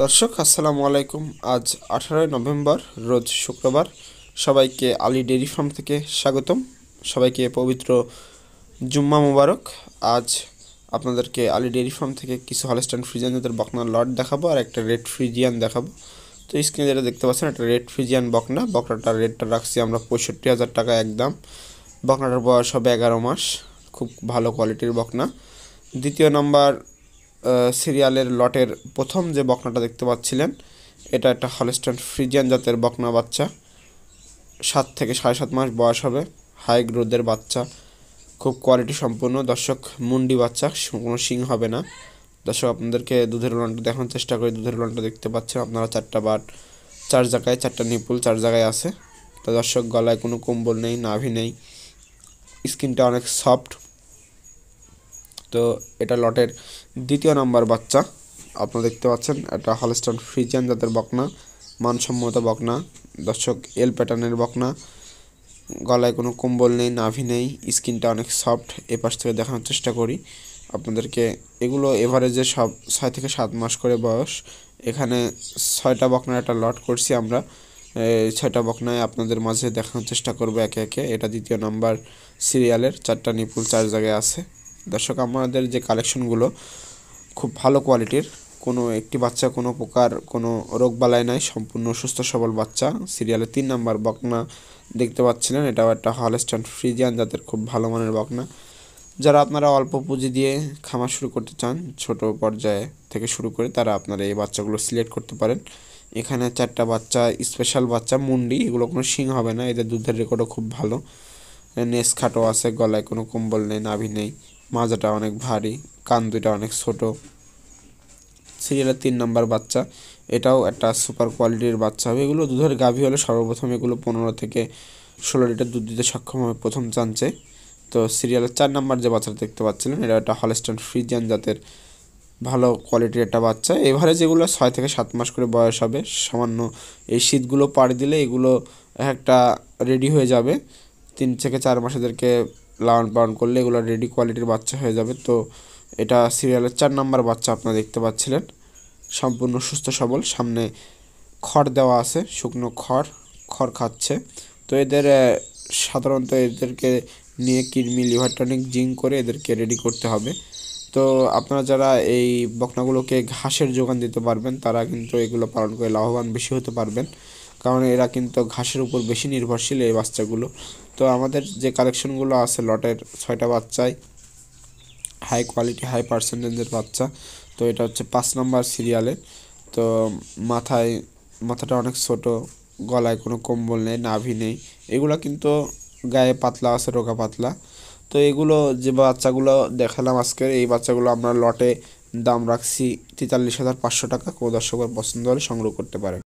দর্শক আসসালামু আলাইকুম আজ আঠারোই নভেম্বর রোজ শুক্রবার সবাইকে আলী ডেরি ফার্ম থেকে স্বাগতম সবাইকে পবিত্র জুম্মা মুবারক আজ আপনাদেরকে আলী ডেরি ফার্ম থেকে কিছু হলস্ট্যান্ড ফ্রিজিয়ান জাতের বকনার লট দেখাবো আর একটা রেড ফ্রিজিয়ান দেখাবো তো স্ক্রিনে যেটা দেখতে পাচ্ছেন একটা রেড ফ্রিজিয়ান বকনা বকনাটার রেটটা রাখছি আমরা পঁয়ষট্টি হাজার টাকা একদম বকনাটার বয়স হবে এগারো মাস খুব ভালো কোয়ালিটির বকনা দ্বিতীয় নম্বর সিরিয়ালের লটের প্রথম যে বকনাটা দেখতে পাচ্ছিলেন এটা একটা হলস্টান ফ্রিজিয়ান জাতের বকনা বাচ্চা সাত থেকে সাড়ে সাত মাস বয়স হবে হাই গ্রোথের বাচ্চা খুব কোয়ালিটি সম্পন্ন দর্শক মুন্ডি বাচ্চা কোনো শিং হবে না দর্শক আপনাদেরকে দুধের লনটা দেখানোর চেষ্টা করি দুধের লনটা দেখতে পাচ্ছেন আপনারা চারটা বাট চার জায়গায় চারটা নিপুল চার জায়গায় আছে তো দর্শক গলায় কোনো কম্বল নেই নাভি নেই স্কিনটা অনেক সফট তো এটা লটের দ্বিতীয় নাম্বার বাচ্চা আপনারা দেখতে পাচ্ছেন এটা হলস্টন ফ্রিজিয়ান জাতের বকনা মানসম্মত বকনা দর্শক এল প্যাটার্নের বকনা গলায় কোনো কম্বল নেই নাভি নেই স্কিনটা অনেক সফট এ পাশ থেকে দেখানোর চেষ্টা করি আপনাদেরকে এগুলো এভারেজে সব ছয় থেকে সাত মাস করে বয়স এখানে ছয়টা বকনা একটা লট করছি আমরা ছয়টা বকনায় আপনাদের মাঝে দেখানোর চেষ্টা করবো একে একে এটা দ্বিতীয় নাম্বার সিরিয়ালের চারটা নিপুল চার জায়গায় আছে দর্শক আমাদের যে কালেকশনগুলো খুব ভালো কোয়ালিটির কোনো একটি বাচ্চা কোনো প্রকার কোনো রোগবালাই নাই সম্পূর্ণ সুস্থ সবল বাচ্চা সিরিয়ালে তিন নাম্বার বকনা দেখতে পাচ্ছিলেন এটাও একটা স্ট্যান্ড ফ্রিজিয়ান যাদের খুব ভালো মানের বকনা যারা আপনারা অল্প পুঁজি দিয়ে খামার শুরু করতে চান ছোট পর্যায়ে থেকে শুরু করে তারা আপনারা এই বাচ্চাগুলো সিলেক্ট করতে পারেন এখানে চারটা বাচ্চা স্পেশাল বাচ্চা মুন্ডি এগুলো কোনো সিং হবে না এদের দুধের রেকর্ডও খুব ভালো নেস খাটো আছে গলায় কোনো কম্বল নেই নাভি নেই মাজাটা অনেক ভারী কান দুইটা অনেক ছোট সিরিয়ালের তিন নাম্বার বাচ্চা এটাও একটা সুপার কোয়ালিটির বাচ্চা হবে এগুলো দুধের গাভী হলে সর্বপ্রথম এগুলো পনেরো থেকে ষোলো লিটার দুধ দিতে সক্ষম হবে প্রথম চান্সে তো সিরিয়ালের চার নাম্বার যে বাচ্চাটা দেখতে পাচ্ছিলেন এটা একটা হলস্টন ফ্রিজিয়ান জাতের ভালো কোয়ালিটির একটা বাচ্চা এভারে যেগুলো ছয় থেকে সাত মাস করে বয়স হবে সামান্য এই শীতগুলো পাড়ি দিলে এগুলো একটা রেডি হয়ে যাবে তিন থেকে চার মাস এদেরকে লালন পালন করলে এগুলো রেডি কোয়ালিটির বাচ্চা হয়ে যাবে তো এটা সিরিয়ালের চার নাম্বার বাচ্চা আপনারা দেখতে পাচ্ছিলেন সম্পূর্ণ সুস্থ সবল সামনে খড় দেওয়া আছে শুকনো খড় খড় খাচ্ছে তো এদের সাধারণত এদেরকে নিয়ে কিডনি লিভার টনিক জিঙ্ক করে এদেরকে রেডি করতে হবে তো আপনারা যারা এই বকনাগুলোকে ঘাসের যোগান দিতে পারবেন তারা কিন্তু এগুলো পালন করে লাভবান বেশি হতে পারবেন কারণ এরা কিন্তু ঘাসের উপর বেশি নির্ভরশীল এই বাচ্চাগুলো তো আমাদের যে কালেকশনগুলো আছে লটের ছয়টা বাচ্চায় হাই কোয়ালিটি হাই পার্সেন্টেজের বাচ্চা তো এটা হচ্ছে পাঁচ নাম্বার সিরিয়ালে তো মাথায় মাথাটা অনেক ছোট গলায় কোনো কম্বল নেই নাভি নেই এগুলো কিন্তু গায়ে পাতলা আছে রোগা পাতলা তো এগুলো যে বাচ্চাগুলো দেখালাম আজকে এই বাচ্চাগুলো আমরা লটে দাম রাখছি তেতাল্লিশ হাজার পাঁচশো টাকা কোনো দর্শকের পছন্দ হলে সংগ্রহ করতে পারেন